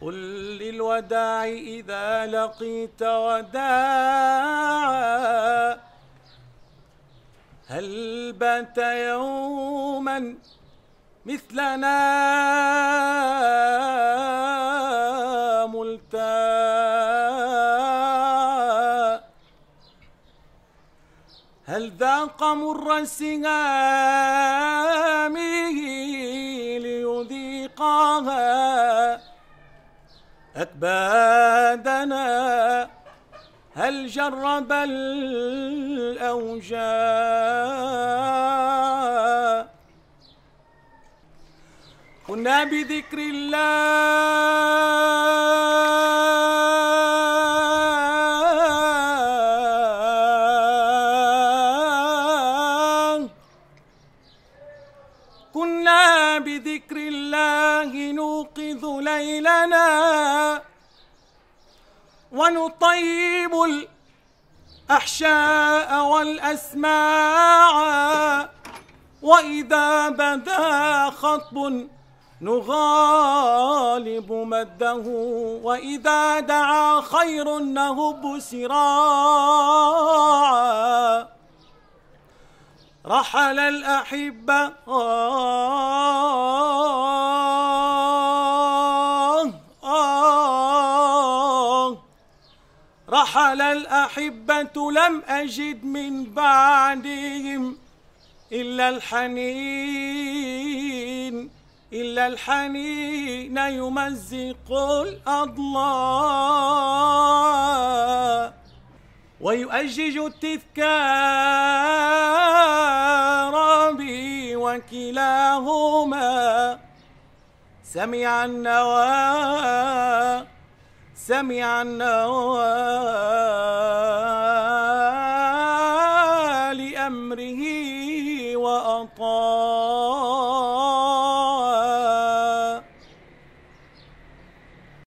قل للوداع إذا لقيت وداعا هل بات يوما مثلنا ملتا هل ذاق مر مرسها أكبادنا هل جرب الأوجاع كنا بذكر الله كنا بذكر الله نوقظ ليلنا ونطيب الأحشاء والأسماع وإذا بدا خطب نغالب مده وإذا دعا خير نهب سراعه رحل الأحبة آه آه رحل الأحبة لم أجد من بعدهم إلا الحنين إلا الحنين يمزق الأضلاع ويؤجج التذكار وكلاهما سمع النوى سمع النوى لأمره وأطاع